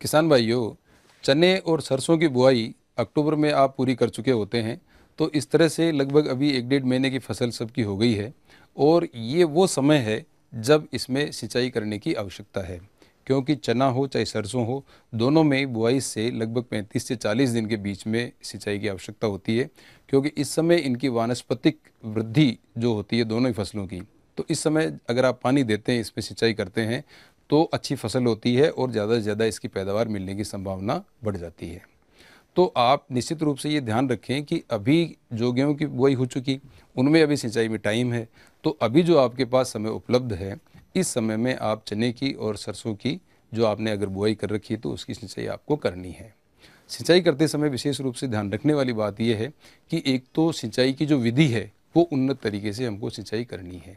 किसान भाइयों चने और सरसों की बुआई अक्टूबर में आप पूरी कर चुके होते हैं तो इस तरह से लगभग अभी एक डेढ़ महीने की फसल सबकी हो गई है और ये वो समय है जब इसमें सिंचाई करने की आवश्यकता है क्योंकि चना हो चाहे सरसों हो दोनों में बुआई से लगभग 35 से 40 दिन के बीच में सिंचाई की आवश्यकता होती है क्योंकि इस समय इनकी वानस्पतिक वृद्धि जो होती है दोनों ही फसलों की तो इस समय अगर आप पानी देते हैं इसमें सिंचाई करते हैं तो अच्छी फसल होती है और ज़्यादा से ज़्यादा इसकी पैदावार मिलने की संभावना बढ़ जाती है तो आप निश्चित रूप से ये ध्यान रखें कि अभी जो गेहूँ की बुआई हो चुकी उनमें अभी सिंचाई में टाइम है तो अभी जो आपके पास समय उपलब्ध है इस समय में आप चने की और सरसों की जो आपने अगर बुआई कर रखी है तो उसकी सिंचाई आपको करनी है सिंचाई करते समय विशेष रूप से ध्यान रखने वाली बात यह है कि एक तो सिंचाई की जो विधि है वो उन्नत तरीके से हमको सिंचाई करनी है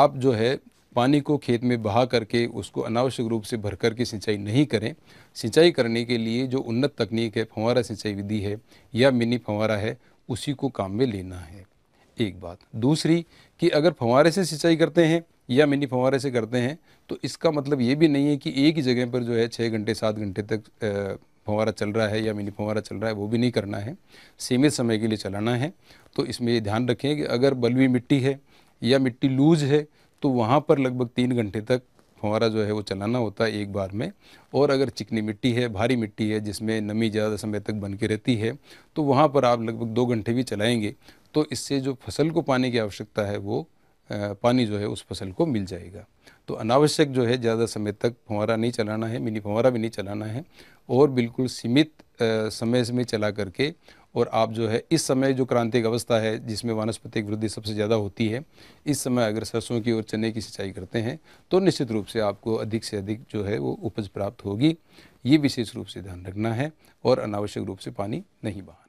आप जो है पानी को खेत में बहा करके उसको अनावश्यक रूप से भर के सिंचाई नहीं करें सिंचाई करने के लिए जो उन्नत तकनीक है फंवारा सिंचाई विधि है या मिनी फंवारा है उसी को काम में लेना है एक बात दूसरी कि अगर फंवारे से सिंचाई करते हैं या मिनी फंवारे से करते हैं तो इसका मतलब ये भी नहीं है कि एक ही जगह पर जो है छः घंटे सात घंटे तक फंवारा चल रहा है या मिनी फंवारा चल रहा है वो भी नहीं करना है सीमित समय के लिए चलाना है तो इसमें ये ध्यान रखें कि अगर बलवी मिट्टी है या मिट्टी लूज है तो वहाँ पर लगभग तीन घंटे तक फुहारा जो है वो चलाना होता है एक बार में और अगर चिकनी मिट्टी है भारी मिट्टी है जिसमें नमी ज़्यादा समय तक बन के रहती है तो वहाँ पर आप लगभग दो घंटे भी चलाएँगे तो इससे जो फसल को पानी की आवश्यकता है वो पानी जो है उस फसल को मिल जाएगा तो अनावश्यक जो है ज़्यादा समय तक फंवारा नहीं चलाना है मिनी फंवारा भी नहीं चलाना है और बिल्कुल सीमित समय में चला करके और आप जो है इस समय जो क्रांतिक अवस्था है जिसमें वनस्पतिक वृद्धि सबसे ज़्यादा होती है इस समय अगर सरसों की और चने की सिंचाई करते हैं तो निश्चित रूप से आपको अधिक से अधिक जो है वो उपज प्राप्त होगी ये विशेष रूप से ध्यान रखना है और अनावश्यक रूप से पानी नहीं बहाना